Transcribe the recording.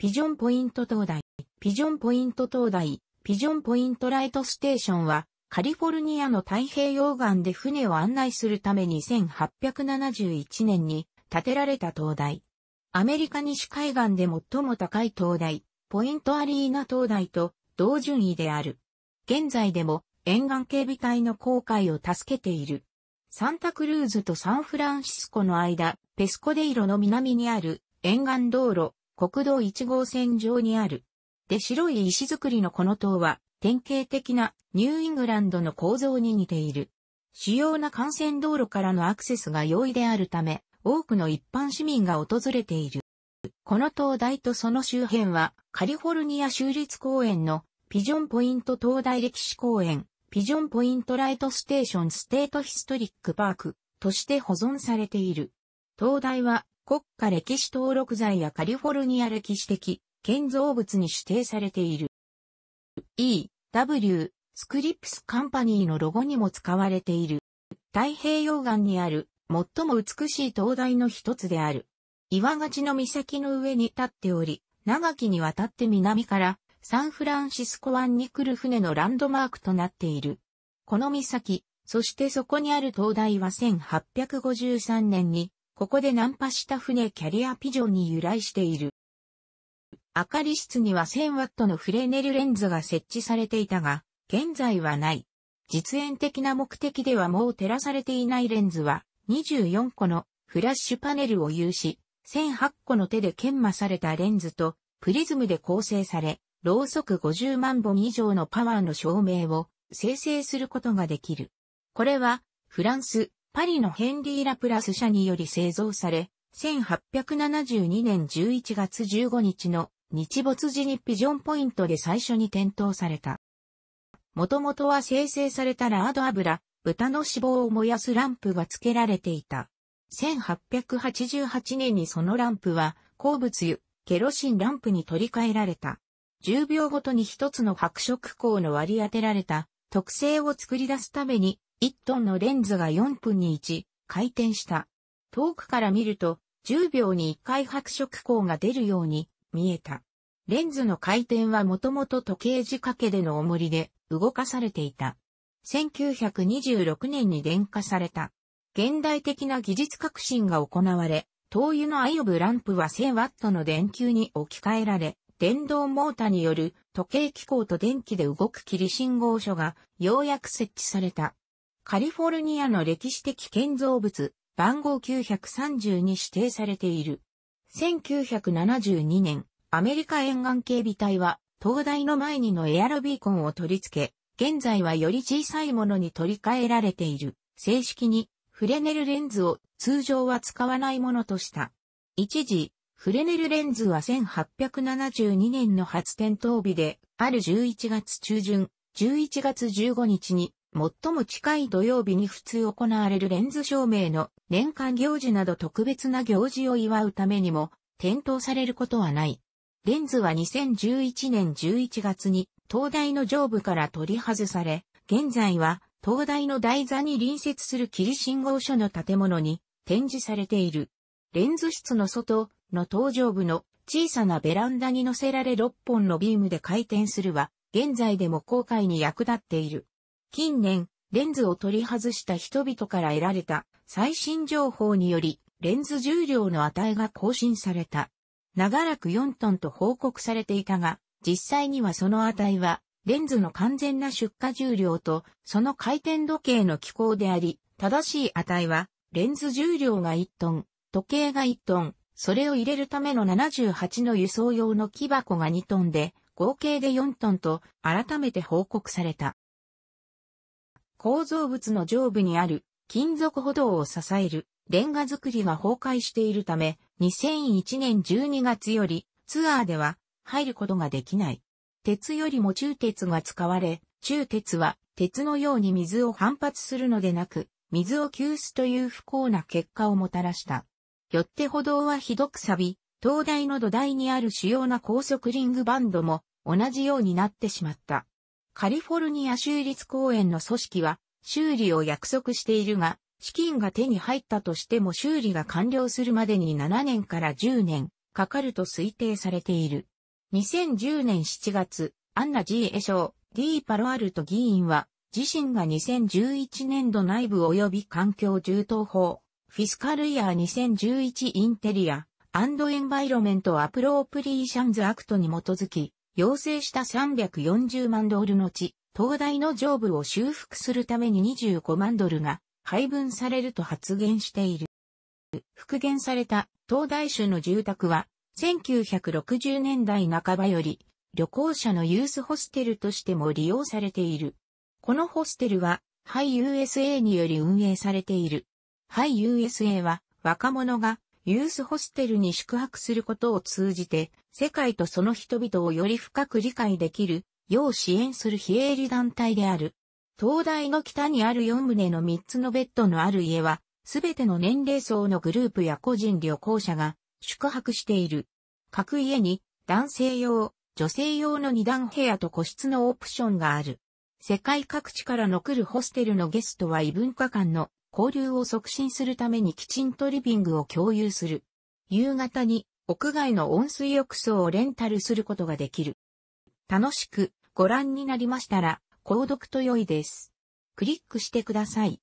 ピジョンポイント灯台、ピジョンポイント灯台、ピジョンポイントライトステーションは、カリフォルニアの太平洋岸で船を案内するために1871年に建てられた灯台。アメリカ西海岸で最も高い灯台、ポイントアリーナ灯台と同順位である。現在でも沿岸警備隊の航海を助けている。サンタクルーズとサンフランシスコの間、ペスコデイロの南にある沿岸道路国道1号線上にある。で白い石造りのこの塔は典型的なニューイングランドの構造に似ている。主要な幹線道路からのアクセスが容易であるため、多くの一般市民が訪れている。この灯台とその周辺は、カリフォルニア州立公園のピジョンポイント灯台歴史公園、ピジョンポイントライトステーションステートヒストリックパークとして保存されている。灯台は国家歴史登録財やカリフォルニア歴史的建造物に指定されている。E、W、スクリプスカンパニーのロゴにも使われている。太平洋岸にある最も美しい灯台の一つである。岩がちの岬の上に立っており、長きにわたって南からサンフランシスコ湾に来る船のランドマークとなっている。この岬、そしてそこにある灯台は1853年にここで難破した船キャリアピジョンに由来している。明かり室には1 0 0 0トのフレネルレンズが設置されていたが、現在はない。実演的な目的ではもう照らされていないレンズは、24個のフラッシュパネルを有し、1008個の手で研磨されたレンズとプリズムで構成され、ろうそく50万本以上のパワーの照明を生成することができる。これはフランス、パリのヘンリー・ラプラス社により製造され、1872年11月15日の日没時にピジョンポイントで最初に点灯された。もともとは生成されたラード油、豚の脂肪を燃やすランプが付けられていた。1888年にそのランプは、鉱物油、ケロシンランプに取り替えられた。10秒ごとに一つの白色光の割り当てられた特性を作り出すために1トンのレンズが4分に1回転した。遠くから見ると10秒に1回白色光が出るように見えた。レンズの回転はもともと時計仕掛けでの重りで動かされていた。1926年に電化された。現代的な技術革新が行われ、灯油のアイオブランプは1 0 0 0トの電球に置き換えられ、電動モータによる時計機構と電気で動く霧信号所がようやく設置された。カリフォルニアの歴史的建造物、番号930に指定されている。1972年、アメリカ沿岸警備隊は、灯台の前にのエアロビーコンを取り付け、現在はより小さいものに取り替えられている。正式に、フレネルレンズを通常は使わないものとした。一時、フレネルレンズは1872年の発点灯日で、ある11月中旬、11月15日に最も近い土曜日に普通行われるレンズ照明の年間行事など特別な行事を祝うためにも、点灯されることはない。レンズは2011年11月に東大の上部から取り外され、現在は東大の台座に隣接する霧信号所の建物に展示されている。レンズ室の外の登場部の小さなベランダに乗せられ6本のビームで回転するは、現在でも航海に役立っている。近年、レンズを取り外した人々から得られた最新情報により、レンズ重量の値が更新された。長らく4トンと報告されていたが、実際にはその値は、レンズの完全な出荷重量と、その回転時計の機構であり、正しい値は、レンズ重量が1トン、時計が1トン、それを入れるための78の輸送用の木箱が2トンで、合計で4トンと改めて報告された。構造物の上部にある金属歩道を支えるレンガ作りが崩壊しているため、2001年12月よりツアーでは入ることができない。鉄よりも中鉄が使われ、中鉄は鉄のように水を反発するのでなく、水を吸すという不幸な結果をもたらした。よって歩道はひどく錆び、灯台の土台にある主要な高速リングバンドも同じようになってしまった。カリフォルニア州立公園の組織は修理を約束しているが、資金が手に入ったとしても修理が完了するまでに7年から10年かかると推定されている。2010年7月、アンナジー・エショー、デー・パロアルト議員は、自身が2011年度内部及び環境重等法、フィスカルイヤー2011インテリア、アンドエンバイロメントアプロープリーシャンズアクトに基づき、要請した340万ドルのち、東大の上部を修復するために25万ドルが配分されると発言している。復元された東大種の住宅は、1960年代半ばより、旅行者のユースホステルとしても利用されている。このホステルは、ハイ USA により運営されている。ハイ USA は、若者がユースホステルに宿泊することを通じて、世界とその人々をより深く理解できる、よう支援する非営利団体である。東大の北にある4棟の3つのベッドのある家は、すべての年齢層のグループや個人旅行者が宿泊している。各家に男性用、女性用の2段部屋と個室のオプションがある。世界各地からの来るホステルのゲストは異文化間の交流を促進するためにきちんとリビングを共有する。夕方に屋外の温水浴槽をレンタルすることができる。楽しくご覧になりましたら、購読と良いです。クリックしてください。